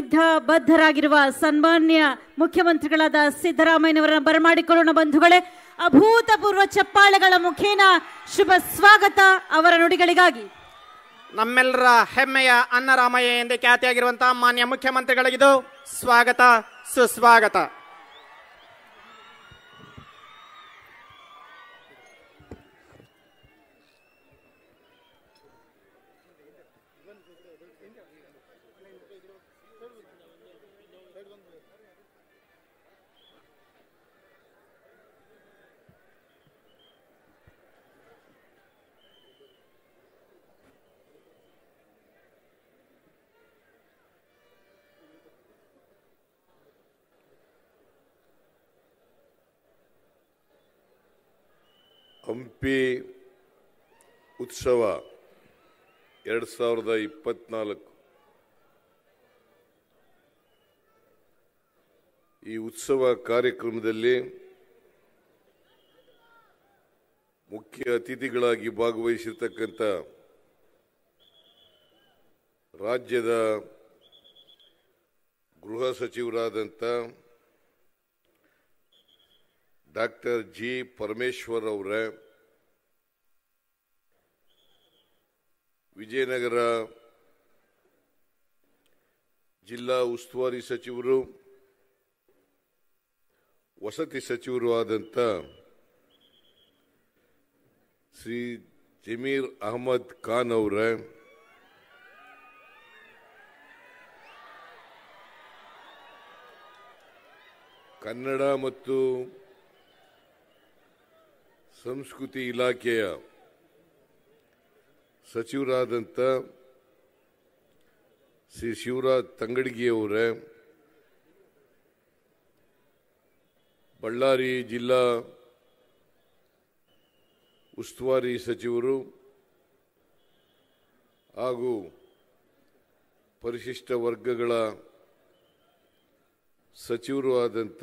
ಸಿದ್ಧ ಬದ್ಧರಾಗಿರುವ ಸನ್ಮಾನ್ಯ ಮುಖ್ಯಮಂತ್ರಿಗಳಾದ ಸಿದ್ದರಾಮಯ್ಯನವರನ್ನು ಬರಮಾಡಿಕೊಳ್ಳೋಣ ಬಂಧುಗಳೇ ಅಭೂತಪೂರ್ವ ಚಪ್ಪಾಳೆಗಳ ಮುಖೇನ ಶುಭ ಸ್ವಾಗತ ಅವರ ನುಡಿಗಳಿಗಾಗಿ ನಮ್ಮೆಲ್ಲರ ಹೆಮ್ಮೆಯ ಅನ್ನರಾಮಯ್ಯ ಎಂದೇ ಖ್ಯಾತಿಯಾಗಿರುವಂತಹ ಮಾನ್ಯ ಮುಖ್ಯಮಂತ್ರಿಗಳಿಗಿದು ಸ್ವಾಗತ ಸುಸ್ವಾಗತ ಹಂಪಿ ಉತ್ಸವ ಎರಡು ಸಾವಿರದ ಇಪ್ಪತ್ನಾಲ್ಕು ಈ ಉತ್ಸವ ಕಾರ್ಯಕ್ರಮದಲ್ಲಿ ಮುಖ್ಯ ಅತಿಥಿಗಳಾಗಿ ಭಾಗವಹಿಸಿರ್ತಕ್ಕಂಥ ರಾಜ್ಯದ ಗೃಹ ಸಚಿವರಾದಂಥ ಡಾಕ್ಟರ್ ಜಿ ಪರಮೇಶ್ವರ್ ಅವರ ವಿಜಯನಗರ ಜಿಲ್ಲಾ ಉಸ್ತುವಾರಿ ಸಚಿವರು ವಸತಿ ಸಚಿವರು ಆದಂಥ ಶ್ರೀ ಜಮೀರ್ ಅಹಮದ್ ಖಾನ್ ಅವರ ಕನ್ನಡ ಮತ್ತು ಸಂಸ್ಕೃತಿ ಇಲಾಖೆಯ ಸಚಿವರಾದಂಥ ಶ್ರೀ ಶಿವರಾಜ್ ತಂಗಡಗಿಯವರೇ ಬಳ್ಳಾರಿ ಜಿಲ್ಲಾ ಉಸ್ತುವಾರಿ ಸಚಿವರು ಹಾಗೂ ಪರಿಶಿಷ್ಟ ವರ್ಗಗಳ ಸಚಿವರು ಆದಂಥ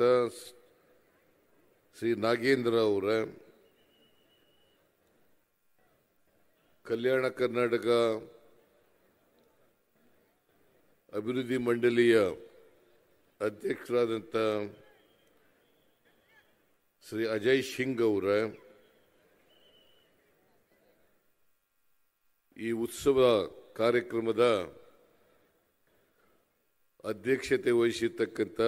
ಶ್ರೀ ನಾಗೇಂದ್ರ ಅವರೇ ಕಲ್ಯಾಣ ಕರ್ನಾಟಕ ಅಭಿವೃದ್ಧಿ ಮಂಡಳಿಯ ಅಧ್ಯಕ್ಷರಾದಂಥ ಶ್ರೀ ಅಜಯ್ ಸಿಂಗ್ ಅವರ ಈ ಉತ್ಸವ ಕಾರ್ಯಕ್ರಮದ ಅಧ್ಯಕ್ಷತೆ ವಹಿಸಿರ್ತಕ್ಕಂಥ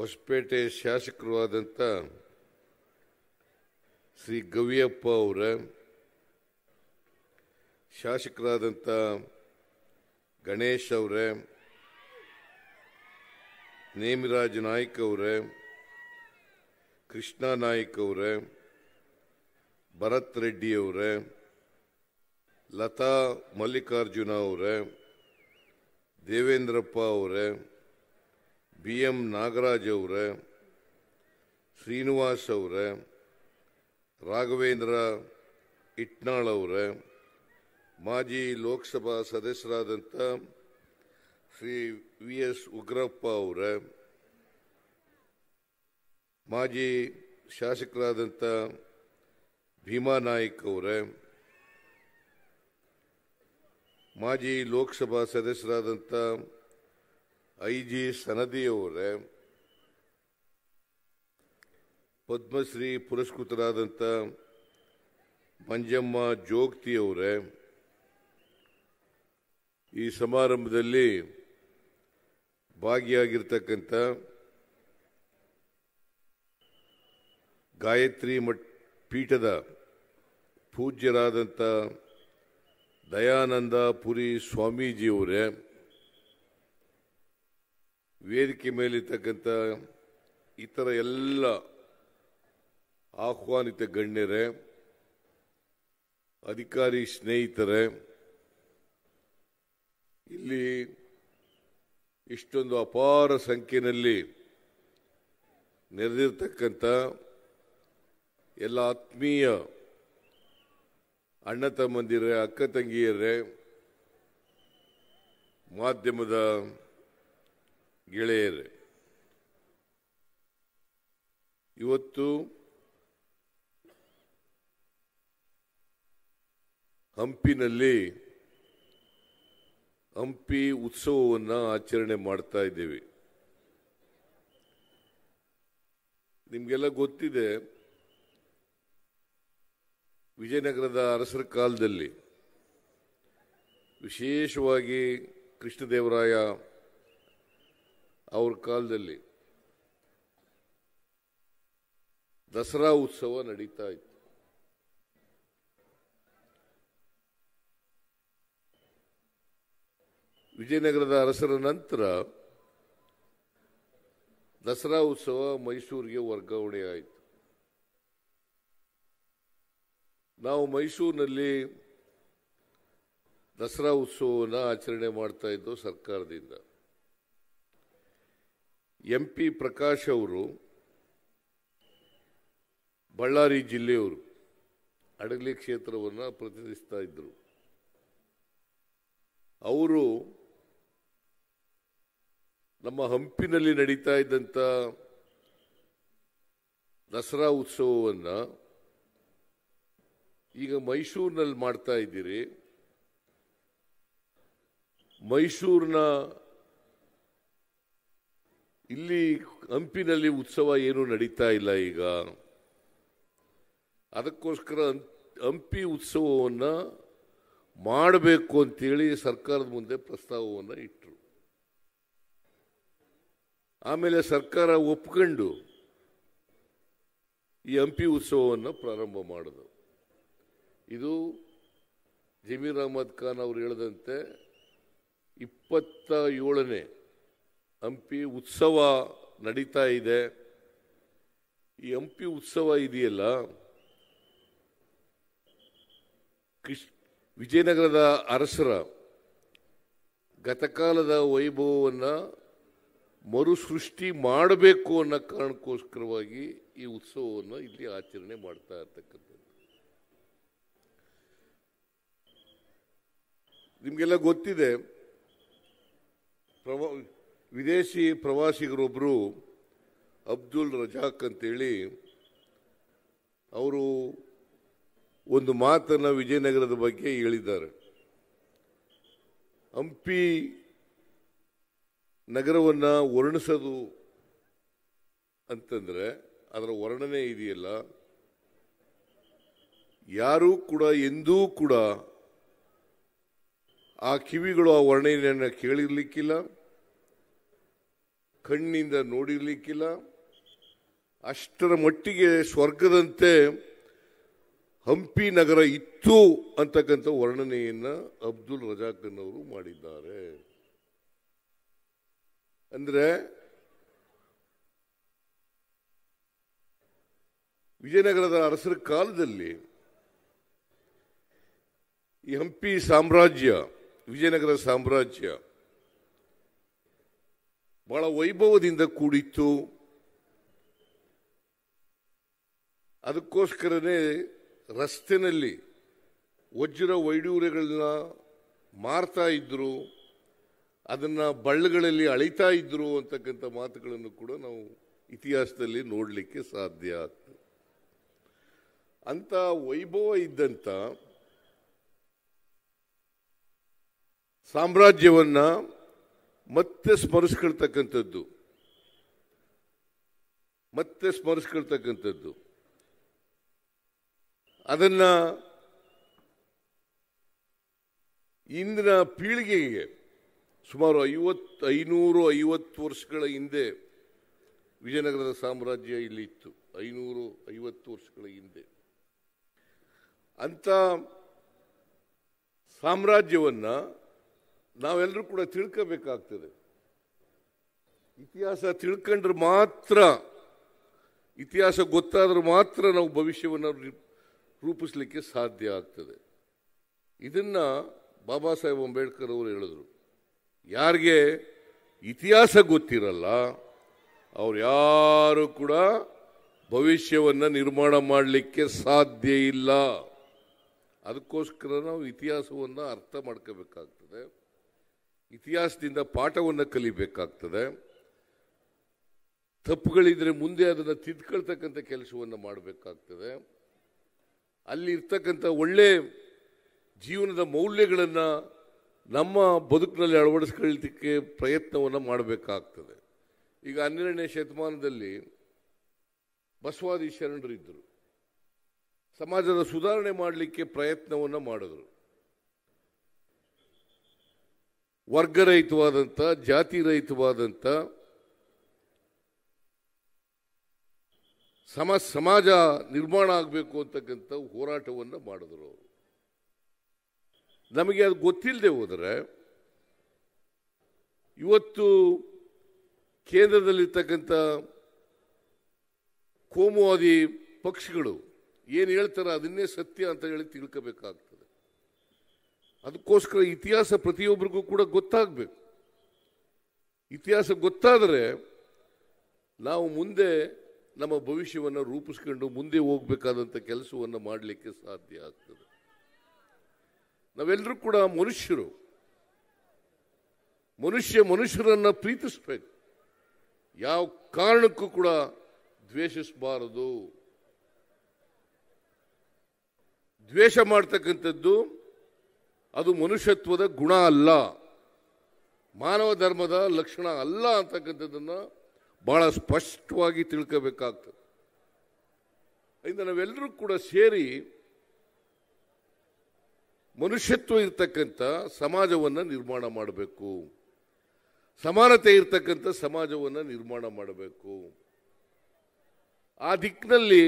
ಹೊಸಪೇಟೆ ಶಾಸಕರು ಶ್ರೀ ಗವಿಯಪ್ಪ ಅವರ ಶಾಸಕರಾದಂಥ ಗಣೇಶ್ ಅವರೇ ನೇಮಿರಾಜ್ ನಾಯ್ಕ್ ಅವರೇ ಕೃಷ್ಣ ನಾಯ್ಕ್ ಅವರೇ ಭರತ್ ರೆಡ್ಡಿ ಅವರೇ ಲತಾ ಮಲ್ಲಿಕಾರ್ಜುನ ಅವರೇ ದೇವೇಂದ್ರಪ್ಪ ಅವರೇ ಬಿ ಎಂ ನಾಗರಾಜ್ ಅವರೇ ಶ್ರೀನಿವಾಸ್ ಅವರೇ ರಾಘವೇಂದ್ರ ಇಟ್ನಾಳ್ ಅವರ ಮಾಜಿ ಲೋಕಸಭಾ ಸದಸ್ಯರಾದಂಥ ಶ್ರೀ ವಿ ಎಸ್ ಉಗ್ರಪ್ಪ ಅವರ ಮಾಜಿ ಶಾಸಕರಾದಂಥ ಭೀಮಾ ಅವರ ಮಾಜಿ ಲೋಕಸಭಾ ಸದಸ್ಯರಾದಂಥ ಐ ಜಿ ಸನದಿಯವರೇ ಪದ್ಮಶ್ರೀ ಪುರಸ್ಕೃತರಾದಂಥ ಮಂಜಮ್ಮ ಜೋಗ್ತಿಯವರೇ ಈ ಸಮಾರಂಭದಲ್ಲಿ ಭಾಗಿಯಾಗಿರ್ತಕ್ಕಂಥ ಗಾಯತ್ರಿ ಮಠ ಪೀಠದ ಪೂಜ್ಯರಾದಂಥ ದಯಾನಂದ ಪುರಿ ಸ್ವಾಮೀಜಿಯವರೇ ವೇದಿಕೆ ಮೇಲಿರ್ತಕ್ಕಂಥ ಇತರ ಎಲ್ಲ ಆಹ್ವಾನಿತ ಗಣ್ಯರೇ ಅಧಿಕಾರಿ ಸ್ನೇಹಿತರೆ ಇಲ್ಲಿ ಇಷ್ಟೊಂದು ಅಪಾರ ಸಂಖ್ಯೆಯಲ್ಲಿ ನೆರೆದಿರ್ತಕ್ಕಂಥ ಎಲ್ಲ ಆತ್ಮೀಯ ಅಣ್ಣ ತಮ್ಮಂದಿರೇ ಅಕ್ಕ ತಂಗಿಯರೇ ಮಾಧ್ಯಮದ ಗೆಳೆಯರೇ ಇವತ್ತು ಹಂಪಿನಲ್ಲಿ ಹಂಪಿ ಉತ್ಸವವನ್ನು ಆಚರಣೆ ಮಾಡ್ತಾ ಇದ್ದೇವೆ ನಿಮಗೆಲ್ಲ ಗೊತ್ತಿದೆ ವಿಜಯನಗರದ ಅರಸರ ಕಾಲದಲ್ಲಿ ವಿಶೇಷವಾಗಿ ಕೃಷ್ಣದೇವರಾಯ ಅವ್ರ ಕಾಲದಲ್ಲಿ ದಸರಾ ಉತ್ಸವ ನಡೀತಾ ಇತ್ತು ವಿಜಯನಗರದ ಅರಸರ ನಂತರ ದಸರಾ ಉತ್ಸವ ಮೈಸೂರಿಗೆ ವರ್ಗಾವಣೆ ಆಯಿತು ನಾವು ಮೈಸೂರಿನಲ್ಲಿ ದಸರಾ ಉತ್ಸವವನ್ನು ಆಚರಣೆ ಮಾಡ್ತಾ ಇದ್ದೋ ಸರ್ಕಾರದಿಂದ ಎಂ ಪಿ ಪ್ರಕಾಶ್ ಅವರು ಬಳ್ಳಾರಿ ಜಿಲ್ಲೆಯವರು ಅಡಗಲಿ ಕ್ಷೇತ್ರವನ್ನು ಪ್ರತಿನಿಧಿಸ್ತಾ ಇದ್ದರು ಅವರು ನಮ್ಮ ಹಂಪಿನಲ್ಲಿ ನಡೀತಾ ಇದ್ದಂಥ ದಸರಾ ಉತ್ಸವವನ್ನು ಈಗ ಮೈಸೂರಿನಲ್ಲಿ ಮಾಡ್ತಾ ಇದ್ದೀರಿ ಮೈಸೂರಿನ ಇಲ್ಲಿ ಹಂಪಿನಲ್ಲಿ ಉತ್ಸವ ಏನು ನಡೀತಾ ಇಲ್ಲ ಈಗ ಅದಕ್ಕೋಸ್ಕರ ಹಂಪಿ ಉತ್ಸವವನ್ನು ಮಾಡಬೇಕು ಅಂತೇಳಿ ಸರ್ಕಾರದ ಮುಂದೆ ಪ್ರಸ್ತಾವವನ್ನು ಇಟ್ಟು ಆಮೇಲೆ ಸರ್ಕಾರ ಒಪ್ಕೊಂಡು ಈ ಹಂಪಿ ಉತ್ಸವವನ್ನು ಪ್ರಾರಂಭ ಮಾಡಿದ್ರು ಇದು ಜಮೀರ್ ಅಹಮದ್ ಖಾನ್ ಅವರು ಹೇಳಿದಂತೆ ಇಪ್ಪತ್ತ ಏಳನೇ ಹಂಪಿ ಉತ್ಸವ ನಡೀತಾ ಇದೆ ಈ ಹಂಪಿ ಉತ್ಸವ ಇದೆಯಲ್ಲ ಕೃಷ್ ವಿಜಯನಗರದ ಅರಸರ ಗತಕಾಲದ ವೈಭವವನ್ನು ಮರುಸೃಷ್ಟಿ ಮಾಡಬೇಕು ಅನ್ನೋ ಕಾರಣಕ್ಕೋಸ್ಕರವಾಗಿ ಈ ಉತ್ಸವವನ್ನು ಇಲ್ಲಿ ಆಚರಣೆ ಮಾಡ್ತಾ ಇರ್ತಕ್ಕಂಥದ್ದು ನಿಮಗೆಲ್ಲ ಗೊತ್ತಿದೆ ಪ್ರವಾ ವಿದೇಶಿ ಪ್ರವಾಸಿಗರೊಬ್ಬರು ಅಬ್ದುಲ್ ರಜಾಕ್ ಅಂತೇಳಿ ಅವರು ಒಂದು ಮಾತನ್ನು ವಿಜಯನಗರದ ಬಗ್ಗೆ ಹೇಳಿದ್ದಾರೆ ಹಂಪಿ ನಗರವನ್ನು ವರ್ಣಿಸೋದು ಅಂತಂದರೆ ಅದರ ವರ್ಣನೆ ಇದೆಯಲ್ಲ ಯಾರೂ ಕೂಡ ಎಂದೂ ಕೂಡ ಆ ಕಿವಿಗಳು ಆ ವರ್ಣನೆಯನ್ನು ಕೇಳಿರ್ಲಿಕ್ಕಿಲ್ಲ ಕಣ್ಣಿಂದ ನೋಡಿರ್ಲಿಕ್ಕಿಲ್ಲ ಅಷ್ಟರ ಮಟ್ಟಿಗೆ ಸ್ವರ್ಗದಂತೆ ಹಂಪಿ ನಗರ ಇತ್ತು ಅಂತಕ್ಕಂಥ ವರ್ಣನೆಯನ್ನು ಅಬ್ದುಲ್ ರಜಾಕನ್ ಅವರು ಮಾಡಿದ್ದಾರೆ ಅಂದರೆ ವಿಜಯನಗರದ ಅರಸರ ಕಾಲದಲ್ಲಿ ಈ ಹಂಪಿ ಸಾಮ್ರಾಜ್ಯ ವಿಜಯನಗರ ಸಾಮ್ರಾಜ್ಯ ಬಹಳ ವೈಭವದಿಂದ ಕೂಡಿತ್ತು ಅದಕ್ಕೋಸ್ಕರನೇ ರಸ್ತೆನಲ್ಲಿ ವಜ್ರ ವೈಡೂರ್ಯಗಳನ್ನ ಮಾರ್ತಾ ಇದ್ದರು ಅದನ್ನು ಬಳ್ಳಗಳಲ್ಲಿ ಅಳಿತಾ ಇದ್ರು ಅಂತಕ್ಕಂಥ ಮಾತುಗಳನ್ನು ಕೂಡ ನಾವು ಇತಿಹಾಸದಲ್ಲಿ ನೋಡಲಿಕ್ಕೆ ಸಾಧ್ಯ ಆಗ್ತದೆ ಅಂತ ವೈಭವ ಇದ್ದಂಥ ಸಾಮ್ರಾಜ್ಯವನ್ನ ಮತ್ತೆ ಸ್ಮರಿಸ್ಕೊಳ್ತಕ್ಕಂಥದ್ದು ಮತ್ತೆ ಸ್ಮರಿಸ್ಕೊಳ್ತಕ್ಕಂಥದ್ದು ಅದನ್ನು ಇಂದಿನ ಪೀಳಿಗೆಗೆ ಸುಮಾರು ಐವತ್ತು ಐನೂರು ಐವತ್ತು ವರ್ಷಗಳ ಹಿಂದೆ ವಿಜಯನಗರದ ಸಾಮ್ರಾಜ್ಯ ಇಲ್ಲಿತ್ತು ಐನೂರು ಐವತ್ತು ವರ್ಷಗಳ ಹಿಂದೆ ಅಂಥ ಸಾಮ್ರಾಜ್ಯವನ್ನು ನಾವೆಲ್ಲರೂ ಕೂಡ ತಿಳ್ಕೋಬೇಕಾಗ್ತದೆ ಇತಿಹಾಸ ತಿಳ್ಕೊಂಡ್ರೆ ಮಾತ್ರ ಇತಿಹಾಸ ಗೊತ್ತಾದ್ರೆ ಮಾತ್ರ ನಾವು ಭವಿಷ್ಯವನ್ನು ರೂಪಿಸಲಿಕ್ಕೆ ಸಾಧ್ಯ ಆಗ್ತದೆ ಇದನ್ನು ಬಾಬಾ ಸಾಹೇಬ್ ಅಂಬೇಡ್ಕರ್ ಅವರು ಹೇಳಿದರು ಯಾರಿಗೆ ಇತಿಹಾಸ ಗೊತ್ತಿರಲ್ಲ ಅವ್ರು ಯಾರು ಕೂಡ ಭವಿಷ್ಯವನ್ನು ನಿರ್ಮಾಣ ಮಾಡಲಿಕ್ಕೆ ಸಾಧ್ಯ ಇಲ್ಲ ಅದಕ್ಕೋಸ್ಕರ ನಾವು ಇತಿಹಾಸವನ್ನು ಅರ್ಥ ಮಾಡ್ಕೋಬೇಕಾಗ್ತದೆ ಇತಿಹಾಸದಿಂದ ಪಾಠವನ್ನು ಕಲಿಬೇಕಾಗ್ತದೆ ತಪ್ಪುಗಳಿದ್ರೆ ಮುಂದೆ ಅದನ್ನು ತಿದ್ಕೊಳ್ತಕ್ಕಂಥ ಕೆಲಸವನ್ನು ಮಾಡಬೇಕಾಗ್ತದೆ ಅಲ್ಲಿರ್ತಕ್ಕಂಥ ಒಳ್ಳೆ ಜೀವನದ ಮೌಲ್ಯಗಳನ್ನು ನಮ್ಮ ಬದುಕಿನಲ್ಲಿ ಅಳವಡಿಸ್ಕೊಳ್ಲಿಕ್ಕೆ ಪ್ರಯತ್ನವನ್ನು ಮಾಡಬೇಕಾಗ್ತದೆ ಈಗ ಹನ್ನೆರಡನೇ ಶತಮಾನದಲ್ಲಿ ಬಸವಾದಿ ಶರಣರಿದ್ದರು ಸಮಾಜದ ಸುಧಾರಣೆ ಮಾಡಲಿಕ್ಕೆ ಪ್ರಯತ್ನವನ್ನು ಮಾಡಿದರು ವರ್ಗರಹಿತವಾದಂಥ ಜಾತಿ ರಹಿತವಾದಂಥ ಸಮ ಸಮಾಜ ನಿರ್ಮಾಣ ಆಗಬೇಕು ಅಂತಕ್ಕಂಥ ಹೋರಾಟವನ್ನು ಮಾಡಿದ್ರು ಅವರು ನಮಗೆ ಅದು ಗೊತ್ತಿಲ್ಲದೆ ಹೋದರೆ ಇವತ್ತು ಕೇಂದ್ರದಲ್ಲಿರ್ತಕ್ಕಂಥ ಕೋಮುವಾದಿ ಪಕ್ಷಗಳು ಏನು ಹೇಳ್ತಾರೆ ಅದನ್ನೇ ಸತ್ಯ ಅಂತ ಹೇಳಿ ತಿಳ್ಕೋಬೇಕಾಗ್ತದೆ ಅದಕ್ಕೋಸ್ಕರ ಇತಿಹಾಸ ಪ್ರತಿಯೊಬ್ಬರಿಗೂ ಕೂಡ ಗೊತ್ತಾಗಬೇಕು ಇತಿಹಾಸ ಗೊತ್ತಾದರೆ ನಾವು ಮುಂದೆ ನಮ್ಮ ಭವಿಷ್ಯವನ್ನು ರೂಪಿಸ್ಕೊಂಡು ಮುಂದೆ ಹೋಗಬೇಕಾದಂಥ ಕೆಲಸವನ್ನು ಮಾಡಲಿಕ್ಕೆ ಸಾಧ್ಯ ಆಗ್ತದೆ ನಾವೆಲ್ಲರೂ ಕೂಡ ಮನುಷ್ಯರು ಮನುಷ್ಯ ಮನುಷ್ಯರನ್ನು ಪ್ರೀತಿಸಬೇಕು ಯಾವ ಕಾರಣಕ್ಕೂ ಕೂಡ ದ್ವೇಷಿಸಬಾರದು ದ್ವೇಷ ಮಾಡ್ತಕ್ಕಂಥದ್ದು ಅದು ಮನುಷ್ಯತ್ವದ ಗುಣ ಅಲ್ಲ ಮಾನವ ಧರ್ಮದ ಲಕ್ಷಣ ಅಲ್ಲ ಅಂತಕ್ಕಂಥದ್ದನ್ನು ಭಾಳ ಸ್ಪಷ್ಟವಾಗಿ ತಿಳ್ಕೋಬೇಕಾಗ್ತದೆ ಇಂದ ನಾವೆಲ್ಲರೂ ಕೂಡ ಸೇರಿ ಮನುಷ್ಯತ್ವ ಇರ್ತಕ್ಕಂಥ ಸಮಾಜವನ್ನು ನಿರ್ಮಾಣ ಮಾಡಬೇಕು ಸಮಾನತೆ ಇರ್ತಕ್ಕಂಥ ಸಮಾಜವನ್ನು ನಿರ್ಮಾಣ ಮಾಡಬೇಕು ಆ ದಿಕ್ಕಿನಲ್ಲಿ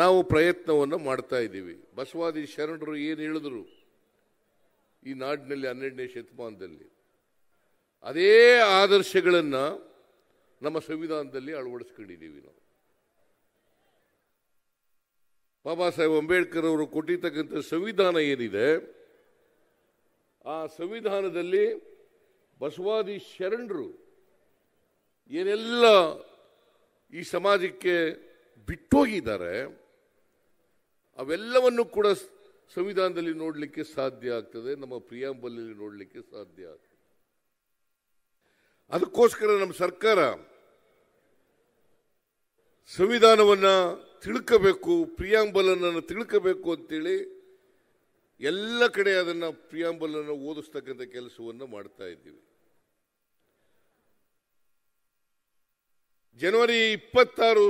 ನಾವು ಪ್ರಯತ್ನವನ್ನು ಮಾಡ್ತಾ ಇದ್ದೀವಿ ಬಸವಾದಿ ಶರಣರು ಏನು ಹೇಳಿದ್ರು ಈ ನಾಡಿನಲ್ಲಿ ಹನ್ನೆರಡನೇ ಶತಮಾನದಲ್ಲಿ ಅದೇ ಆದರ್ಶಗಳನ್ನು ನಮ್ಮ ಸಂವಿಧಾನದಲ್ಲಿ ಅಳವಡಿಸ್ಕೊಂಡಿದ್ದೀವಿ ನಾವು ಬಾಬಾ ಸಾಹೇಬ್ ಅಂಬೇಡ್ಕರ್ ಅವರು ಕೊಟ್ಟಿರ್ತಕ್ಕಂಥ ಸಂವಿಧಾನ ಏನಿದೆ ಆ ಸಂವಿಧಾನದಲ್ಲಿ ಬಸವಾದಿ ಶರಣರು ಏನೆಲ್ಲ ಈ ಸಮಾಜಕ್ಕೆ ಬಿಟ್ಟೋಗಿದ್ದಾರೆ ಅವೆಲ್ಲವನ್ನು ಕೂಡ ಸಂವಿಧಾನದಲ್ಲಿ ನೋಡಲಿಕ್ಕೆ ಸಾಧ್ಯ ಆಗ್ತದೆ ನಮ್ಮ ಪ್ರಿಯಾಂಬಲ್ಲಿ ನೋಡಲಿಕ್ಕೆ ಸಾಧ್ಯ ಆಗ್ತದೆ ಅದಕ್ಕೋಸ್ಕರ ನಮ್ಮ ಸರ್ಕಾರ ಸಂವಿಧಾನವನ್ನು ತಿಳ್ಕಬೇಕು ಪ್ರಿಯಾಂಬಲನನ್ನು ತಿಳ್ಕಬೇಕು ಅಂತೇಳಿ ಎಲ್ಲ ಕಡೆ ಅದನ್ನು ಪ್ರಿಯಾಂಬಲನ್ನು ಓದಿಸ್ತಕ್ಕಂಥ ಕೆಲಸವನ್ನು ಮಾಡ್ತಾ ಇದ್ದೀವಿ ಜನವರಿ ಇಪ್ಪತ್ತಾರು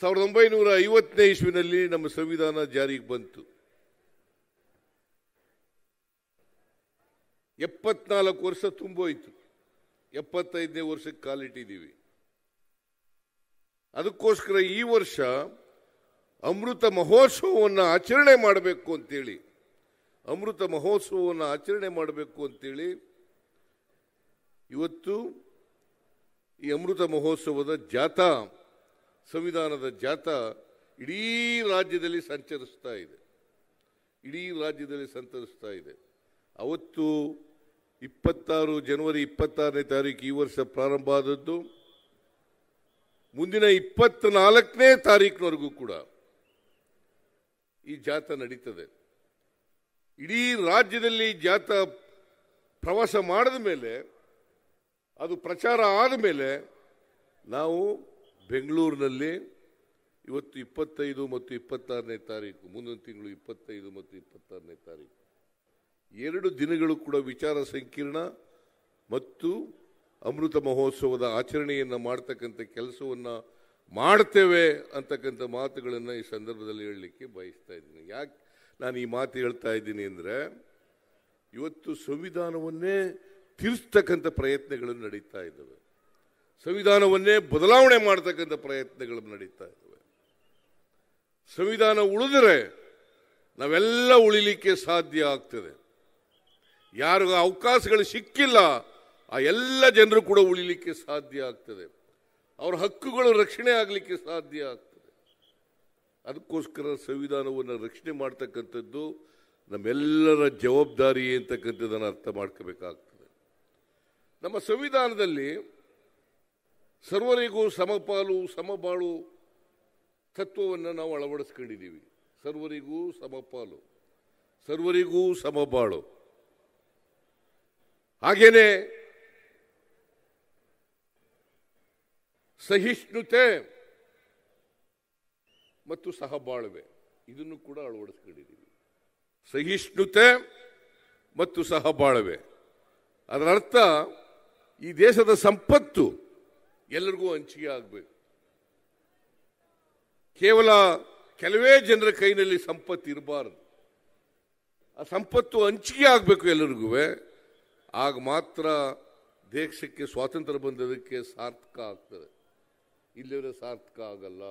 ಸಾವಿರದ ಒಂಬೈನೂರ ಐವತ್ತನೇ ಇಸ್ವಿನಲ್ಲಿ ನಮ್ಮ ಸಂವಿಧಾನ ಜಾರಿಗೆ ಬಂತು ಎಪ್ಪತ್ನಾಲ್ಕು ವರ್ಷ ತುಂಬೋಯ್ತು ಎಪ್ಪತ್ತೈದನೇ ವರ್ಷಕ್ಕೆ ಕಾಲಿಟ್ಟಿದ್ದೀವಿ ಅದಕ್ಕೋಸ್ಕರ ಈ ವರ್ಷ ಅಮೃತ ಮಹೋತ್ಸವವನ್ನು ಆಚರಣೆ ಮಾಡಬೇಕು ಅಂತೇಳಿ ಅಮೃತ ಮಹೋತ್ಸವವನ್ನು ಆಚರಣೆ ಮಾಡಬೇಕು ಅಂತೇಳಿ ಇವತ್ತು ಈ ಅಮೃತ ಮಹೋತ್ಸವದ ಜಾಥಾ ಸಂವಿಧಾನದ ಜಾಥಾ ಇಡೀ ರಾಜ್ಯದಲ್ಲಿ ಸಂಚರಿಸ್ತಾ ಇದೆ ಇಡೀ ರಾಜ್ಯದಲ್ಲಿ ಸಂಚರಿಸ್ತಾ ಇದೆ ಅವತ್ತು ಇಪ್ಪತ್ತಾರು ಜನವರಿ ಇಪ್ಪತ್ತಾರನೇ ತಾರೀಕು ಈ ವರ್ಷ ಪ್ರಾರಂಭ ಆದದ್ದು ಮುಂದಿನ ಇಪ್ಪತ್ನಾಲ್ಕನೇ ತಾರೀಕಿನವರೆಗೂ ಕೂಡ ಈ ಜಾಥಾ ನಡೀತದೆ ಇಡೀ ರಾಜ್ಯದಲ್ಲಿ ಜಾಥಾ ಪ್ರವಾಸ ಮಾಡಿದ ಮೇಲೆ ಅದು ಪ್ರಚಾರ ಆದ ಮೇಲೆ ನಾವು ಬೆಂಗಳೂರಿನಲ್ಲಿ ಇವತ್ತು ಇಪ್ಪತ್ತೈದು ಮತ್ತು ಇಪ್ಪತ್ತಾರನೇ ತಾರೀಕು ಮುಂದಿನ ತಿಂಗಳು ಇಪ್ಪತ್ತೈದು ಮತ್ತು ಇಪ್ಪತ್ತಾರನೇ ತಾರೀಕು ಎರಡು ದಿನಗಳು ಕೂಡ ವಿಚಾರ ಸಂಕೀರ್ಣ ಮತ್ತು ಅಮೃತ ಮಹೋತ್ಸವದ ಆಚರಣೆಯನ್ನು ಮಾಡ್ತಕ್ಕಂಥ ಕೆಲಸವನ್ನು ಮಾಡ್ತೇವೆ ಅಂತಕ್ಕಂಥ ಮಾತುಗಳನ್ನು ಈ ಸಂದರ್ಭದಲ್ಲಿ ಹೇಳಲಿಕ್ಕೆ ಬಯಸ್ತಾ ಇದ್ದೀನಿ ಯಾಕೆ ನಾನು ಈ ಮಾತು ಹೇಳ್ತಾ ಇದ್ದೀನಿ ಅಂದರೆ ಇವತ್ತು ಸಂವಿಧಾನವನ್ನೇ ತಿರ್ಸ್ತಕ್ಕಂಥ ಪ್ರಯತ್ನಗಳು ನಡೀತಾ ಇದ್ದಾವೆ ಸಂವಿಧಾನವನ್ನೇ ಬದಲಾವಣೆ ಮಾಡ್ತಕ್ಕಂಥ ಪ್ರಯತ್ನಗಳು ನಡೀತಾ ಇದ್ದಾವೆ ಸಂವಿಧಾನ ಉಳಿದರೆ ನಾವೆಲ್ಲ ಉಳಿಲಿಕ್ಕೆ ಸಾಧ್ಯ ಆಗ್ತದೆ ಯಾರಿಗೂ ಅವಕಾಶಗಳು ಸಿಕ್ಕಿಲ್ಲ ಆ ಎಲ್ಲ ಜನರು ಕೂಡ ಉಳಿಲಿಕ್ಕೆ ಸಾಧ್ಯ ಆಗ್ತದೆ ಅವರ ಹಕ್ಕುಗಳು ರಕ್ಷಣೆ ಆಗಲಿಕ್ಕೆ ಸಾಧ್ಯ ಆಗ್ತದೆ ಅದಕ್ಕೋಸ್ಕರ ಸಂವಿಧಾನವನ್ನು ರಕ್ಷಣೆ ಮಾಡ್ತಕ್ಕಂಥದ್ದು ನಮ್ಮೆಲ್ಲರ ಜವಾಬ್ದಾರಿ ಅಂತಕ್ಕಂಥದ್ದನ್ನು ಅರ್ಥ ಮಾಡ್ಕೋಬೇಕಾಗ್ತದೆ ನಮ್ಮ ಸಂವಿಧಾನದಲ್ಲಿ ಸರ್ವರಿಗೂ ಸಮಪಾಲು ಸಮಬಾಳು ತತ್ವವನ್ನು ನಾವು ಅಳವಡಿಸ್ಕೊಂಡಿದ್ದೀವಿ ಸರ್ವರಿಗೂ ಸಮಪಾಲು ಸರ್ವರಿಗೂ ಸಮಬಾಳು ಹಾಗೇನೆ ಸಹಿಷ್ಣುತೆ ಮತ್ತು ಸಹಬಾಳ್ವೆ ಇದನ್ನು ಕೂಡ ಅಳವಡಿಸ್ಕೊಂಡಿದ್ದೀವಿ ಸಹಿಷ್ಣುತೆ ಮತ್ತು ಸಹಬಾಳ್ವೆ ಅದರರ್ಥ ಈ ದೇಶದ ಸಂಪತ್ತು ಎಲ್ಲರಿಗೂ ಹಂಚಿಕೆ ಆಗಬೇಕು ಕೇವಲ ಕೆಲವೇ ಜನರ ಕೈನಲ್ಲಿ ಸಂಪತ್ತು ಇರಬಾರದು ಆ ಸಂಪತ್ತು ಹಂಚಿಕೆ ಆಗಬೇಕು ಎಲ್ಲರಿಗೂ ಆಗ ಮಾತ್ರ ದೇಶಕ್ಕೆ ಸ್ವಾತಂತ್ರ್ಯ ಬಂದದಕ್ಕೆ ಸಾರ್ಥಕ ಆಗ್ತದೆ ಇಲ್ಲಿವರೆ ಸಾರ್ಥಕ ಆಗಲ್ಲ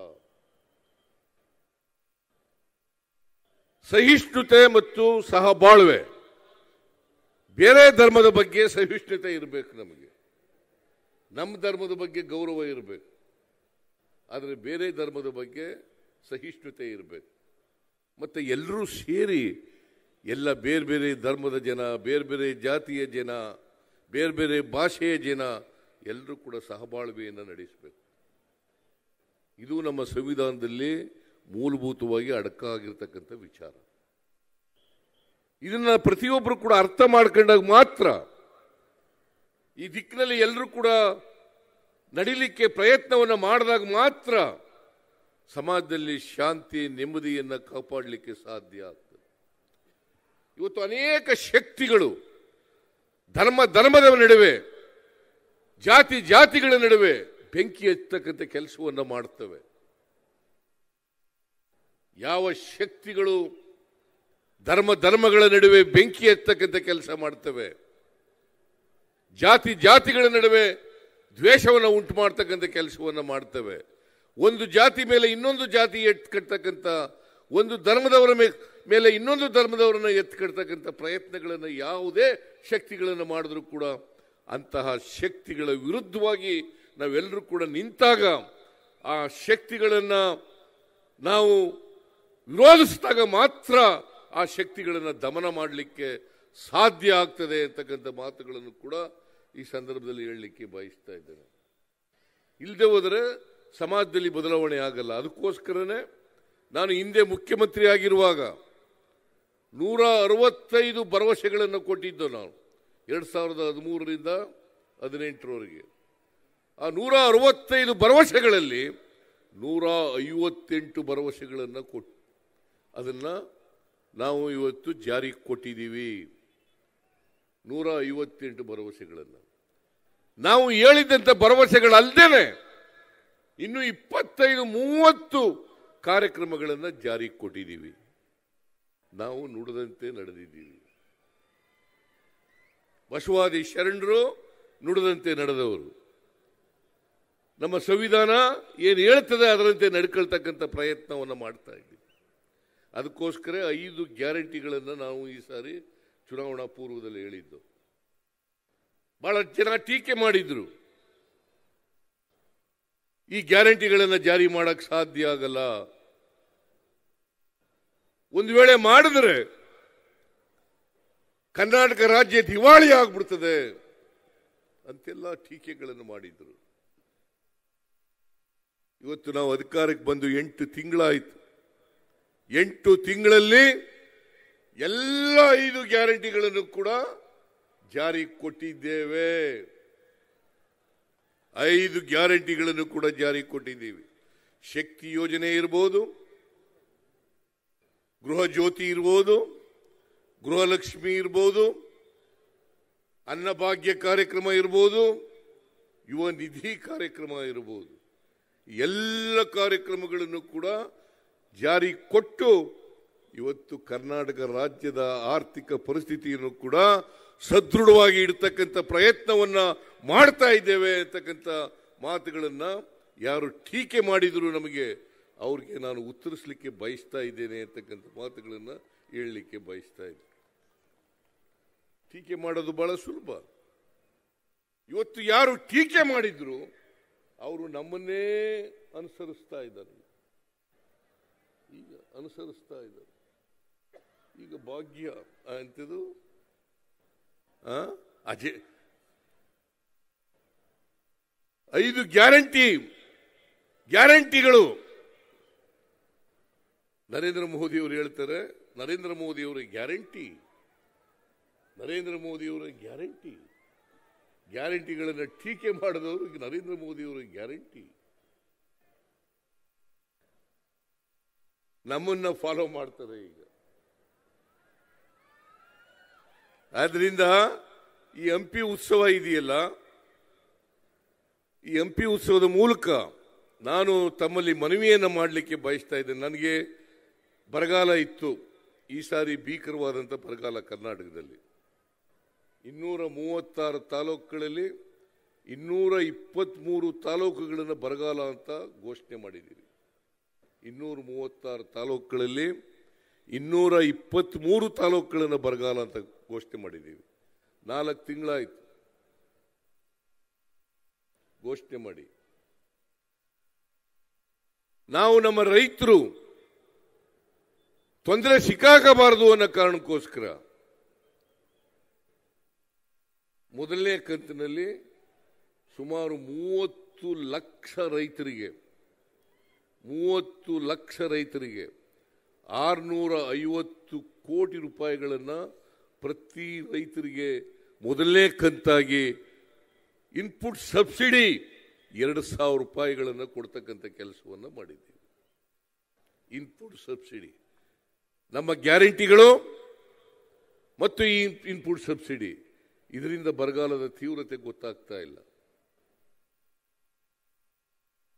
ಸಹಿಷ್ಣುತೆ ಮತ್ತು ಸಹಬಾಳ್ವೆ ಬೇರೆ ಧರ್ಮದ ಬಗ್ಗೆ ಸಹಿಷ್ಣುತೆ ಇರಬೇಕು ನಮಗೆ ನಮ್ಮ ಧರ್ಮದ ಬಗ್ಗೆ ಗೌರವ ಇರಬೇಕು ಆದರೆ ಬೇರೆ ಧರ್ಮದ ಬಗ್ಗೆ ಸಹಿಷ್ಣುತೆ ಇರಬೇಕು ಮತ್ತು ಎಲ್ಲರೂ ಸೇರಿ ಎಲ್ಲ ಬೇರೆ ಬೇರೆ ಧರ್ಮದ ಜನ ಬೇರೆ ಬೇರೆ ಜಾತಿಯ ಜನ ಬೇರೆ ಬೇರೆ ಭಾಷೆಯ ಜನ ಎಲ್ಲರೂ ಕೂಡ ಸಹಬಾಳ್ವೆಯನ್ನು ನಡೆಸಬೇಕು ಇದು ನಮ್ಮ ಸಂವಿಧಾನದಲ್ಲಿ ಮೂಲಭೂತವಾಗಿ ಅಡಕ ಆಗಿರ್ತಕ್ಕಂಥ ವಿಚಾರ ಇದನ್ನು ಪ್ರತಿಯೊಬ್ಬರು ಕೂಡ ಅರ್ಥ ಮಾಡ್ಕೊಂಡಾಗ ಮಾತ್ರ ಈ ದಿಕ್ಕಿನಲ್ಲಿ ಎಲ್ಲರೂ ಕೂಡ ನಡಿಲಿಕ್ಕೆ ಪ್ರಯತ್ನವನ್ನು ಮಾಡಿದಾಗ ಮಾತ್ರ ಸಮಾಜದಲ್ಲಿ ಶಾಂತಿ ನೆಮ್ಮದಿಯನ್ನು ಕಾಪಾಡಲಿಕ್ಕೆ ಸಾಧ್ಯ ಆಗ್ತದೆ ಇವತ್ತು ಅನೇಕ ಶಕ್ತಿಗಳು ಧರ್ಮ ಧರ್ಮದ ನಡುವೆ ಜಾತಿ ಜಾತಿಗಳ ನಡುವೆ ಬೆಂಕಿ ಹಚ್ಚತಕ್ಕಂಥ ಕೆಲಸವನ್ನು ಮಾಡ್ತವೆ ಯಾವ ಶಕ್ತಿಗಳು ಧರ್ಮ ಧರ್ಮಗಳ ನಡುವೆ ಬೆಂಕಿ ಎತ್ತಕ್ಕಂಥ ಕೆಲಸ ಮಾಡ್ತವೆ ಜಾತಿ ಜಾತಿಗಳ ನಡುವೆ ದ್ವೇಷವನ್ನು ಉಂಟು ಮಾಡ್ತಕ್ಕಂಥ ಕೆಲಸವನ್ನು ಮಾಡ್ತವೆ ಒಂದು ಜಾತಿ ಮೇಲೆ ಇನ್ನೊಂದು ಜಾತಿ ಎತ್ಕಡ್ತಕ್ಕಂಥ ಒಂದು ಧರ್ಮದವರ ಮೇಲೆ ಇನ್ನೊಂದು ಧರ್ಮದವರನ್ನು ಎತ್ಕಡ್ತಕ್ಕಂಥ ಪ್ರಯತ್ನಗಳನ್ನು ಯಾವುದೇ ಶಕ್ತಿಗಳನ್ನು ಮಾಡಿದ್ರು ಕೂಡ ಅಂತಹ ಶಕ್ತಿಗಳ ವಿರುದ್ಧವಾಗಿ ನಾವೆಲ್ಲರೂ ಕೂಡ ನಿಂತಾಗ ಆ ಶಕ್ತಿಗಳನ್ನು ನಾವು ವಿರೋಧಿಸಿದಾಗ ಮಾತ್ರ ಆ ಶಕ್ತಿಗಳನ್ನು ದಮನ ಮಾಡಲಿಕ್ಕೆ ಸಾಧ್ಯ ಆಗ್ತದೆ ಅಂತಕ್ಕಂಥ ಮಾತುಗಳನ್ನು ಕೂಡ ಈ ಸಂದರ್ಭದಲ್ಲಿ ಹೇಳಲಿಕ್ಕೆ ಬಯಸ್ತಾ ಇದ್ದೇನೆ ಇಲ್ಲದೆ ಹೋದರೆ ಸಮಾಜದಲ್ಲಿ ಬದಲಾವಣೆ ಆಗಲ್ಲ ಅದಕ್ಕೋಸ್ಕರನೇ ನಾನು ಹಿಂದೆ ಮುಖ್ಯಮಂತ್ರಿ ಆಗಿರುವಾಗ ನೂರ ಅರವತ್ತೈದು ಭರವಸೆಗಳನ್ನು ಕೊಟ್ಟಿದ್ದು ನಾನು ಎರಡು ಸಾವಿರದ ಹದಿಮೂರರಿಂದ ಹದಿನೆಂಟರವರೆಗೆ ಆ ನೂರ ಅರವತ್ತೈದು ಭರವಸೆಗಳಲ್ಲಿ ನೂರ ಐವತ್ತೆಂಟು ಭರವಸೆಗಳನ್ನು ಕೊಟ್ಟು ಅದನ್ನು ನಾವು ಇವತ್ತು ಜಾರಿಗೆ ಕೊಟ್ಟಿದ್ದೀವಿ ನೂರ ಐವತ್ತೆಂಟು ಭರವಸೆಗಳನ್ನು ನಾವು ಹೇಳಿದ್ದಂಥ ಭರವಸೆಗಳಲ್ಲದೇ ಇನ್ನು ಇಪ್ಪತ್ತೈದು ಮೂವತ್ತು ಕಾರ್ಯಕ್ರಮಗಳನ್ನು ಜಾರಿಗೆ ಕೊಟ್ಟಿದ್ದೀವಿ ನಾವು ನುಡಿದಂತೆ ನಡೆದಿದ್ದೀವಿ ಬಸವಾದಿ ಶರಣರು ನುಡಿದಂತೆ ನಡೆದವರು ನಮ್ಮ ಸಂವಿಧಾನ ಏನು ಹೇಳ್ತದೆ ಅದರಂತೆ ನಡ್ಕೊಳ್ತಕ್ಕಂಥ ಪ್ರಯತ್ನವನ್ನು ಮಾಡ್ತಾ ಇದ್ದೀವಿ ಅದಕ್ಕೋಸ್ಕರ ಐದು ಗ್ಯಾರಂಟಿಗಳನ್ನು ನಾವು ಈ ಸಾರಿ ಚುನಾವಣಾ ಪೂರ್ವದಲ್ಲಿ ಹೇಳಿದ್ದು ಭಾಳ ಜನ ಟೀಕೆ ಮಾಡಿದ್ರು ಈ ಗ್ಯಾರಂಟಿಗಳನ್ನು ಜಾರಿ ಮಾಡಕ್ಕೆ ಸಾಧ್ಯ ಆಗಲ್ಲ ಒಂದು ವೇಳೆ ಮಾಡಿದ್ರೆ ಕರ್ನಾಟಕ ರಾಜ್ಯ ದಿವಾಳಿ ಆಗ್ಬಿಡ್ತದೆ ಅಂತೆಲ್ಲ ಟೀಕೆಗಳನ್ನು ಮಾಡಿದರು ಇವತ್ತು ನಾವು ಅಧಿಕಾರಕ್ಕೆ ಬಂದು ಎಂಟು ತಿಂಗಳಾಯಿತು ಎಂಟು ತಿಂಗಳಲ್ಲಿ ಎಲ್ಲ ಐದು ಗ್ಯಾರಂಟಿಗಳನ್ನು ಕೂಡ ಜಾರಿ ಕೊಟ್ಟಿದ್ದೇವೆ ಐದು ಗ್ಯಾರಂಟಿಗಳನ್ನು ಕೂಡ ಜಾರಿ ಕೊಟ್ಟಿದ್ದೀವಿ ಶಕ್ತಿ ಯೋಜನೆ ಇರ್ಬೋದು ಗೃಹ ಜ್ಯೋತಿ ಇರ್ಬೋದು ಗೃಹಲಕ್ಷ್ಮಿ ಇರ್ಬೋದು ಅನ್ನಭಾಗ್ಯ ಕಾರ್ಯಕ್ರಮ ಇರ್ಬೋದು ಯುವ ನಿಧಿ ಕಾರ್ಯಕ್ರಮ ಇರ್ಬೋದು ಎಲ್ಲ ಕಾರ್ಯಕ್ರಮಗಳನ್ನು ಕೂಡ ಜಾರಿ ಕೊಟ್ಟು ಇವತ್ತು ಕರ್ನಾಟಕ ರಾಜ್ಯದ ಆರ್ಥಿಕ ಪರಿಸ್ಥಿತಿಯನ್ನು ಕೂಡ ಸದೃಢವಾಗಿ ಇಡ್ತಕ್ಕಂಥ ಪ್ರಯತ್ನವನ್ನು ಮಾಡ್ತಾ ಇದ್ದೇವೆ ಅಂತಕ್ಕಂಥ ಮಾತುಗಳನ್ನು ಯಾರು ಟೀಕೆ ಮಾಡಿದ್ರು ನಮಗೆ ಅವ್ರಿಗೆ ನಾನು ಉತ್ತರಿಸಲಿಕ್ಕೆ ಬಯಸ್ತಾ ಇದ್ದೇನೆ ಅಂತಕ್ಕಂಥ ಮಾತುಗಳನ್ನು ಹೇಳಲಿಕ್ಕೆ ಬಯಸ್ತಾ ಇದ್ದೇನೆ ಟೀಕೆ ಮಾಡೋದು ಬಹಳ ಸುಲಭ ಇವತ್ತು ಯಾರು ಟೀಕೆ ಮಾಡಿದ್ರು ಅವರು ನಮ್ಮನ್ನೇ ಅನುಸರಿಸ್ತಾ ಇದ್ದಾರೆ ಈಗ ಅನುಸರಿಸ್ತಾ ಇದ್ದಾರೆ ಈಗ ಭಾಗ್ಯ ಅಂತಿದು ಅಜೆ ಐದು ಗ್ಯಾರಂಟಿ ಗ್ಯಾರಂಟಿಗಳು ನರೇಂದ್ರ ಮೋದಿಯವರು ಹೇಳ್ತಾರೆ ನರೇಂದ್ರ ಮೋದಿಯವರ ಗ್ಯಾರಂಟಿ ನರೇಂದ್ರ ಮೋದಿಯವರ ಗ್ಯಾರಂಟಿ ಗ್ಯಾರಂಟಿಗಳನ್ನು ಟೀಕೆ ಮಾಡಿದವರು ನರೇಂದ್ರ ಮೋದಿಯವರು ಗ್ಯಾರಂಟಿ ನಮ್ಮನ್ನ ಫಾಲೋ ಮಾಡ್ತಾರೆ ಈಗ ಆದ್ರಿಂದ ಈ ಹಂಪಿ ಉತ್ಸವ ಇದೆಯಲ್ಲ ಈ ಹಂಪಿ ಉತ್ಸವದ ಮೂಲಕ ನಾನು ತಮ್ಮಲ್ಲಿ ಮನವಿಯನ್ನು ಮಾಡಲಿಕ್ಕೆ ಬಯಸ್ತಾ ಇದ್ದೇನೆ ನನಗೆ ಬರಗಾಲ ಇತ್ತು ಈ ಸಾರಿ ಭೀಕರವಾದಂಥ ಬರಗಾಲ ಕರ್ನಾಟಕದಲ್ಲಿ ಇನ್ನೂರ ಮೂವತ್ತಾರು ತಾಲೂಕುಗಳಲ್ಲಿ ಇನ್ನೂರ ಇಪ್ಪತ್ತ್ಮೂರು ತಾಲೂಕುಗಳನ್ನು ಬರಗಾಲ ಅಂತ ಘೋಷಣೆ ಮಾಡಿದ್ದೀವಿ ಇನ್ನೂರ ಮೂವತ್ತಾರು ತಾಲೂಕುಗಳಲ್ಲಿ ಇನ್ನೂರ ಇಪ್ಪತ್ತ್ಮೂರು ತಾಲೂಕುಗಳನ್ನು ಬರಗಾಲ ಅಂತ ಘೋಷಣೆ ಮಾಡಿದ್ದೀವಿ ನಾಲ್ಕು ತಿಂಗಳಾಯಿತು ಘೋಷಣೆ ಮಾಡಿ ನಾವು ನಮ್ಮ ರೈತರು ತೊಂದರೆ ಸಿಕ್ಕಾಕಬಾರದು ಅನ್ನೋ ಕಾರಣಕ್ಕೋಸ್ಕರ ಮೊದಲನೇ ಕಂತಿನಲ್ಲಿ ಸುಮಾರು ಮೂವತ್ತು ಲಕ್ಷ ರೈತರಿಗೆ ಮೂವತ್ತು ಲಕ್ಷ ರೈತರಿಗೆ ಆರುನೂರ ಐವತ್ತು ಕೋಟಿ ರೂಪಾಯಿಗಳನ್ನು ಪ್ರತಿ ರೈತರಿಗೆ ಮೊದಲನೇ ಕಂತಾಗಿ ಇನ್ಪುಟ್ ಸಬ್ಸಿಡಿ ಎರಡು ಸಾವಿರ ರೂಪಾಯಿಗಳನ್ನು ಕೊಡ್ತಕ್ಕಂಥ ಕೆಲಸವನ್ನು ಮಾಡಿದ್ದೀವಿ ಇನ್ಪುಟ್ ಸಬ್ಸಿಡಿ ನಮ್ಮ ಗ್ಯಾರಂಟಿಗಳು ಮತ್ತು ಈ ಇನ್ಪುಟ್ ಸಬ್ಸಿಡಿ ಇದರಿಂದ ಬರಗಾಲದ ತೀವ್ರತೆ ಗೊತ್ತಾಗ್ತಾ ಇಲ್ಲ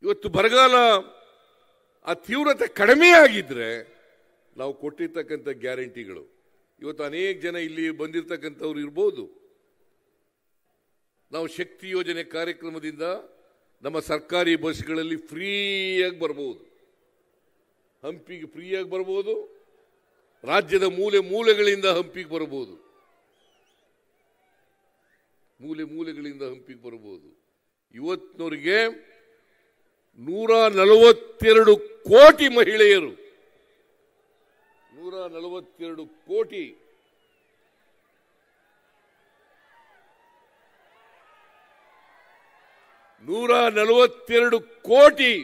ಇವತ್ತು ಬರಗಾಲ ಆ ತೀವ್ರತೆ ಕಡಿಮೆ ಆಗಿದ್ರೆ ನಾವು ಕೊಟ್ಟಿರ್ತಕ್ಕಂಥ ಗ್ಯಾರಂಟಿಗಳು ಇವತ್ತು ಅನೇಕ ಜನ ಇಲ್ಲಿ ಬಂದಿರತಕ್ಕಂಥವ್ರು ಇರ್ಬೋದು ನಾವು ಶಕ್ತಿ ಯೋಜನೆ ಕಾರ್ಯಕ್ರಮದಿಂದ ನಮ್ಮ ಸರ್ಕಾರಿ ಬಸ್ಗಳಲ್ಲಿ ಫ್ರೀಯಾಗಿ ಬರ್ಬೋದು ಹಂಪಿಗೆ ಫ್ರೀಯಾಗಿ ಬರ್ಬೋದು ರಾಜ್ಯದ ಮೂಲೆ ಮೂಲೆಗಳಿಂದ ಹಂಪಿಗೆ ಬರ್ಬೋದು ಮೂಲೆ ಮೂಲೆಗಳಿಂದ ಹಂಪಿಗೆ ಬರಬಹುದು ಇವತ್ತಿನವರಿಗೆ ನೂರ ನಲವತ್ತೆರಡು ಕೋಟಿ ಮಹಿಳೆಯರು ನೂರ ನಲವತ್ತೆರಡು ಕೋಟಿ ನೂರ ನಲವತ್ತೆರಡು ಕೋಟಿ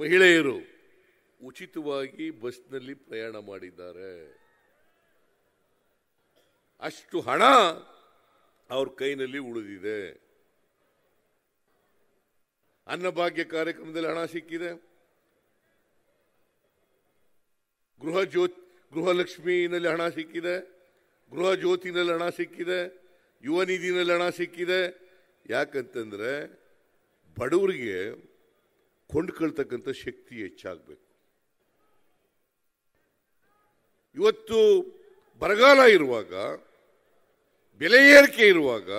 ಮಹಿಳೆಯರು ಉಚಿತವಾಗಿ ಬಸ್ನಲ್ಲಿ ಪ್ರಯಾಣ ಮಾಡಿದ್ದಾರೆ ಅಷ್ಟು ಹಣ ಅವ್ರ ಕೈನಲ್ಲಿ ಉಳಿದಿದೆ ಅನ್ನಭಾಗ್ಯ ಕಾರ್ಯಕ್ರಮದಲ್ಲಿ ಹಣ ಸಿಕ್ಕಿದೆ ಗೃಹ ಜ್ಯೋತ್ ಗೃಹಲಕ್ಷ್ಮಿನಲ್ಲಿ ಹಣ ಸಿಕ್ಕಿದೆ ಗೃಹ ಜ್ಯೋತಿನಲ್ಲಿ ಹಣ ಸಿಕ್ಕಿದೆ ಯುವ ನಿಧಿನಲ್ಲಿ ಹಣ ಸಿಕ್ಕಿದೆ ಯಾಕಂತಂದರೆ ಬಡವರಿಗೆ ಕೊಂಡ್ಕೊಳ್ತಕ್ಕಂಥ ಶಕ್ತಿ ಹೆಚ್ಚಾಗಬೇಕು ಇವತ್ತು ಬರಗಾಲ ಇರುವಾಗ ಬೆಲೆ ಏರಿಕೆ ಇರುವಾಗ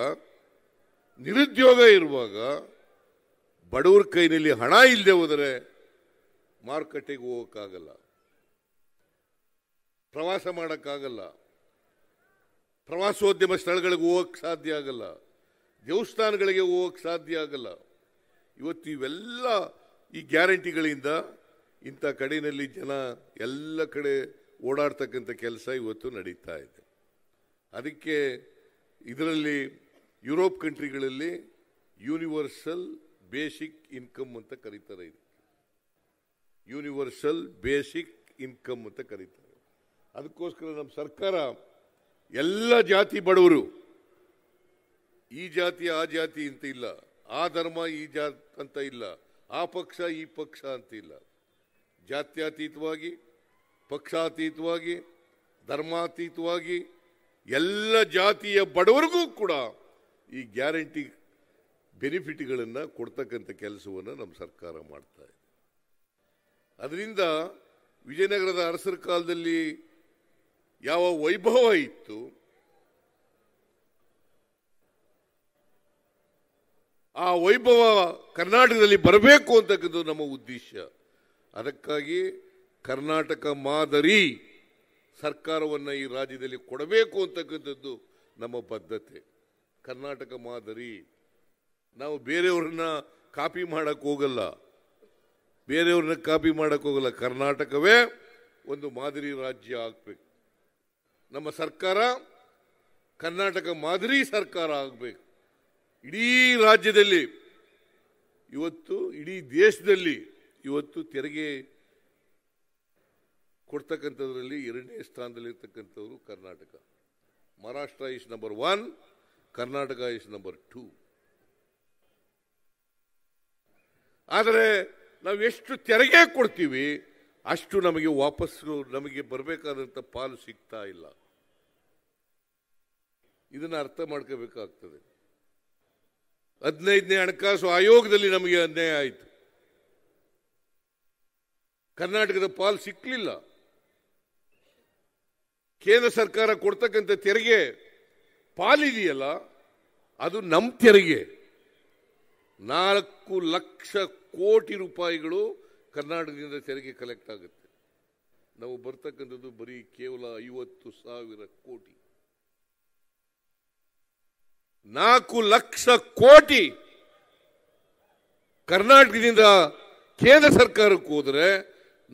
ನಿರುದ್ಯೋಗ ಇರುವಾಗ ಬಡವ್ರ ಕೈನಲ್ಲಿ ಹಣ ಇಲ್ಲದೆ ಹೋದರೆ ಮಾರುಕಟ್ಟೆಗೆ ಹೋಗೋಕ್ಕಾಗಲ್ಲ ಪ್ರವಾಸ ಮಾಡೋಕ್ಕಾಗಲ್ಲ ಪ್ರವಾಸೋದ್ಯಮ ಸ್ಥಳಗಳಿಗೆ ಹೋಗಕ್ಕೆ ಸಾಧ್ಯ ಆಗಲ್ಲ ದೇವಸ್ಥಾನಗಳಿಗೆ ಹೋಗಕ್ಕೆ ಸಾಧ್ಯ ಆಗಲ್ಲ ಇವತ್ತು ಇವೆಲ್ಲ ಈ ಗ್ಯಾರಂಟಿಗಳಿಂದ ಇಂಥ ಕಡೆಯಲ್ಲಿ ಜನ ಎಲ್ಲ ಕಡೆ ಓಡಾಡ್ತಕ್ಕಂಥ ಕೆಲಸ ಇವತ್ತು ನಡೀತಾ ಇದೆ ಅದಕ್ಕೆ ಇದರಲ್ಲಿ ಯುರೋಪ್ ಕಂಟ್ರಿಗಳಲ್ಲಿ ಯೂನಿವರ್ಸಲ್ ಬೇಸಿಕ್ ಇನ್ಕಮ್ ಅಂತ ಕರೀತಾರೆ ಇದು ಯೂನಿವರ್ಸಲ್ ಬೇಸಿಕ್ ಇನ್ಕಮ್ ಅಂತ ಕರೀತಾರೆ ಅದಕ್ಕೋಸ್ಕರ ನಮ್ಮ ಸರ್ಕಾರ ಎಲ್ಲ ಜಾತಿ ಬಡವರು ಈ ಜಾತಿ ಆ ಜಾತಿ ಅಂತ ಇಲ್ಲ ಆ ಧರ್ಮ ಈ ಜಾತ್ ಅಂತ ಇಲ್ಲ ಆ ಪಕ್ಷ ಈ ಪಕ್ಷ ಅಂತ ಇಲ್ಲ ಜಾತ್ಯಾತೀತವಾಗಿ ಪಕ್ಷಾತೀತವಾಗಿ ಧರ್ಮಾತೀತವಾಗಿ ಎಲ್ಲ ಜಾತಿಯ ಬಡವರಿಗೂ ಕೂಡ ಈ ಗ್ಯಾರಂಟಿ ಬೆನಿಫಿಟ್ಗಳನ್ನು ಕೊಡ್ತಕ್ಕಂಥ ಕೆಲಸವನ್ನು ನಮ್ಮ ಸರ್ಕಾರ ಮಾಡ್ತಾ ಇದೆ ಅದರಿಂದ ವಿಜಯನಗರದ ಅರಸರ ಕಾಲದಲ್ಲಿ ಯಾವ ವೈಭವ ಇತ್ತು ಆ ವೈಭವ ಕರ್ನಾಟಕದಲ್ಲಿ ಬರಬೇಕು ಅಂತಕ್ಕಂಥದ್ದು ನಮ್ಮ ಉದ್ದೇಶ ಅದಕ್ಕಾಗಿ ಕರ್ನಾಟಕ ಮಾದರಿ ಸರ್ಕಾರವನ್ನು ಈ ರಾಜ್ಯದಲ್ಲಿ ಕೊಡಬೇಕು ಅಂತಕ್ಕಂಥದ್ದು ನಮ್ಮ ಬದ್ಧತೆ ಕರ್ನಾಟಕ ಮಾದರಿ ನಾವು ಬೇರೆಯವ್ರನ್ನ ಕಾಪಿ ಮಾಡೋಕ್ಕೆ ಹೋಗಲ್ಲ ಬೇರೆಯವ್ರನ್ನ ಕಾಪಿ ಮಾಡೋಕ್ಕೆ ಹೋಗಲ್ಲ ಕರ್ನಾಟಕವೇ ಒಂದು ಮಾದರಿ ರಾಜ್ಯ ಆಗಬೇಕು ನಮ್ಮ ಸರ್ಕಾರ ಕರ್ನಾಟಕ ಮಾದರಿ ಸರ್ಕಾರ ಆಗಬೇಕು ಇಡೀ ರಾಜ್ಯದಲ್ಲಿ ಇವತ್ತು ಇಡೀ ದೇಶದಲ್ಲಿ ಇವತ್ತು ತೆರಿಗೆ ಕೊಡ್ತಕ್ಕಂಥದ್ರಲ್ಲಿ ಎರಡನೇ ಸ್ಥಾನದಲ್ಲಿರ್ತಕ್ಕಂಥವ್ರು Karnataka Maharashtra is number one Karnataka is number two ಆದರೆ ನಾವು ಎಷ್ಟು ತೆರಿಗೆ ಕೊಡ್ತೀವಿ ಅಷ್ಟು ನಮಗೆ ವಾಪಸ್ಸು ನಮಗೆ ಬರಬೇಕಾದಂಥ ಪಾಲು ಸಿಗ್ತಾ ಇಲ್ಲ ಇದನ್ನು ಅರ್ಥ ಮಾಡ್ಕೋಬೇಕಾಗ್ತದೆ ಹದಿನೈದನೇ ಹಣಕಾಸು ಆಯೋಗದಲ್ಲಿ ನಮಗೆ ಅನ್ಯಾಯ ಆಯಿತು ಕರ್ನಾಟಕದ ಪಾಲು ಸಿಕ್ಕಲಿಲ್ಲ ಕೇಂದ್ರ ಸರ್ಕಾರ ಕೊಡ್ತಕ್ಕಂಥ ತೆರಿಗೆ ಪಾಲಿದೆಯಲ್ಲ ಅದು ನಮ್ಮ ತೆರಿಗೆ ನಾಲ್ಕು ಲಕ್ಷ ಕೋಟಿ ರೂಪಾಯಿಗಳು ಕರ್ನಾಟಕದಿಂದ ತೆರಿಗೆ ಕಲೆಕ್ಟ್ ಆಗುತ್ತೆ ನಾವು ಬರ್ತಕ್ಕಂಥದ್ದು ಬರೀ ಕೇವಲ ಐವತ್ತು ಸಾವಿರ ಕೋಟಿ ನಾಲ್ಕು ಲಕ್ಷ ಕೋಟಿ ಕರ್ನಾಟಕದಿಂದ ಕೇಂದ್ರ ಸರ್ಕಾರಕ್ಕೆ ಹೋದರೆ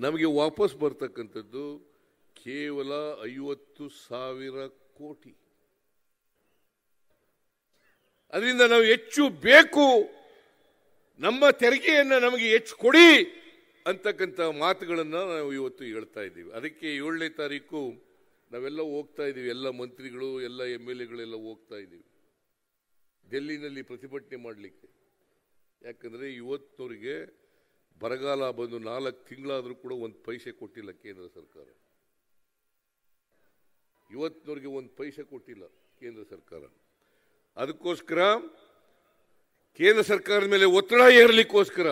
ನಮಗೆ ವಾಪಸ್ ಬರ್ತಕ್ಕಂಥದ್ದು ಕೇವಲ ಐವತ್ತು ಸಾವಿರ ಕೋಟಿ ಅದರಿಂದ ನಾವು ಹೆಚ್ಚು ಬೇಕು ನಮ್ಮ ತೆರಿಗೆಯನ್ನು ನಮಗೆ ಹೆಚ್ಚು ಕೊಡಿ ಅಂತಕ್ಕಂಥ ಮಾತುಗಳನ್ನು ನಾವು ಇವತ್ತು ಹೇಳ್ತಾ ಇದ್ದೀವಿ ಅದಕ್ಕೆ ಏಳನೇ ತಾರೀಕು ನಾವೆಲ್ಲ ಹೋಗ್ತಾ ಇದ್ದೀವಿ ಎಲ್ಲ ಮಂತ್ರಿಗಳು ಎಲ್ಲ ಎಮ್ ಎಲ್ ಎಗಳೆಲ್ಲ ಹೋಗ್ತಾ ಇದ್ದೀವಿ ಡೆಲ್ಲಿನಲ್ಲಿ ಪ್ರತಿಭಟನೆ ಮಾಡಲಿಕ್ಕೆ ಯಾಕಂದರೆ ಇವತ್ತಿನವರಿಗೆ ಬರಗಾಲ ಬಂದು ನಾಲ್ಕು ತಿಂಗಳಾದರೂ ಕೂಡ ಒಂದು ಪೈಸೆ ಕೊಟ್ಟಿಲ್ಲ ಕೇಂದ್ರ ಸರ್ಕಾರ ಇವತ್ತಿನವ್ರಿಗೆ ಒಂದು ಪೈಸೆ ಕೊಟ್ಟಿಲ್ಲ ಕೇಂದ್ರ ಸರ್ಕಾರ ಅದಕ್ಕೋಸ್ಕರ ಕೇಂದ್ರ ಸರ್ಕಾರದ ಮೇಲೆ ಒತ್ತಡ ಏರಲಿಕ್ಕೋಸ್ಕರ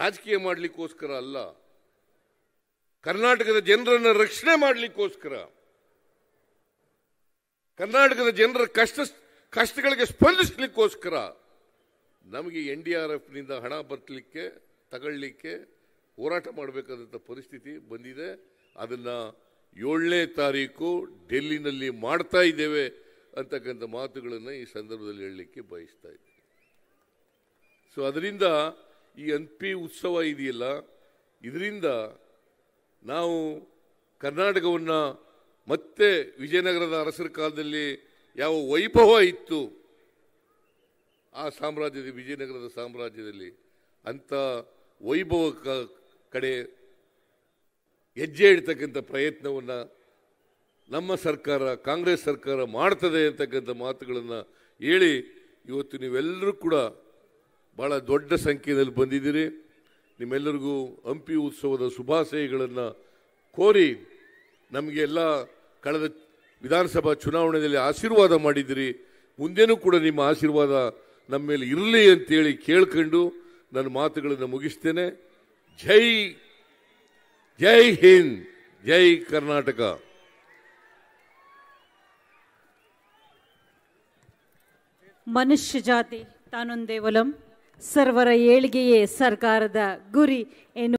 ರಾಜಕೀಯ ಮಾಡಲಿಕ್ಕೋಸ್ಕರ ಅಲ್ಲ ಕರ್ನಾಟಕದ ಜನರನ್ನು ರಕ್ಷಣೆ ಮಾಡಲಿಕ್ಕೋಸ್ಕರ ಕರ್ನಾಟಕದ ಜನರ ಕಷ್ಟ ಕಷ್ಟಗಳಿಗೆ ಸ್ಪಂದಿಸಲಿಕ್ಕೋಸ್ಕರ ನಮಗೆ ಎನ್ ಡಿ ಆರ್ ಎಫ್ನಿಂದ ಹಣ ಬರ್ತಲಿಕ್ಕೆ ತಗೊಳ್ಳಲಿಕ್ಕೆ ಹೋರಾಟ ಮಾಡಬೇಕಾದಂಥ ಪರಿಸ್ಥಿತಿ ಬಂದಿದೆ ಅದನ್ನು ಏಳನೇ ತಾರೀಕು ಡೆಲ್ಲಿನಲ್ಲಿ ಮಾಡ್ತಾ ಇದ್ದೇವೆ ಅಂತಕ್ಕಂಥ ಮಾತುಗಳನ್ನು ಈ ಸಂದರ್ಭದಲ್ಲಿ ಹೇಳಲಿಕ್ಕೆ ಬಯಸ್ತಾ ಇದ್ದೀನಿ ಸೊ ಅದರಿಂದ ಈ ಹಂಪಿ ಉತ್ಸವ ಇದೆಯಲ್ಲ ಇದರಿಂದ ನಾವು ಕರ್ನಾಟಕವನ್ನು ಮತ್ತೆ ವಿಜಯನಗರದ ಅರಸರ ಕಾಲದಲ್ಲಿ ಯಾವ ವೈಭವ ಇತ್ತು ಆ ಸಾಮ್ರಾಜ್ಯದ ವಿಜಯನಗರದ ಸಾಮ್ರಾಜ್ಯದಲ್ಲಿ ಅಂಥ ವೈಭವ ಕಡೆ ಹೆಜ್ಜೆ ಇಡ್ತಕ್ಕಂಥ ಪ್ರಯತ್ನವನ್ನು ನಮ್ಮ ಸರ್ಕಾರ ಕಾಂಗ್ರೆಸ್ ಸರ್ಕಾರ ಮಾಡ್ತದೆ ಅಂತಕ್ಕಂಥ ಮಾತುಗಳನ್ನು ಹೇಳಿ ಇವತ್ತು ನೀವೆಲ್ಲರೂ ಕೂಡ ಭಾಳ ದೊಡ್ಡ ಸಂಖ್ಯೆಯಲ್ಲಿ ಬಂದಿದ್ದೀರಿ ನಿಮ್ಮೆಲ್ಲರಿಗೂ ಹಂಪಿ ಉತ್ಸವದ ಶುಭಾಶಯಗಳನ್ನು ಕೋರಿ ನಮಗೆಲ್ಲ ಕಳೆದ ವಿಧಾನಸಭಾ ಚುನಾವಣೆಯಲ್ಲಿ ಆಶೀರ್ವಾದ ಮಾಡಿದ್ದೀರಿ ಮುಂದೇನೂ ಕೂಡ ನಿಮ್ಮ ಆಶೀರ್ವಾದ ನಮ್ಮ ಮೇಲೆ ಇರಲಿ ಅಂತೇಳಿ ಕೇಳ್ಕೊಂಡು ನನ್ನ ಮಾತುಗಳನ್ನು ಮುಗಿಸ್ತೇನೆ ಜೈ ಜೈ ಹಿಂದ್ ಜೈ ಕರ್ನಾಟಕ ಮನುಷ್ಯ ಜಾತಿ ತಾನೊಂದೇವಲಂ ಸರ್ವರ ಏಳಿಗೆಯೇ ಸರ್ಕಾರದ ಗುರಿ ಎನ್ನು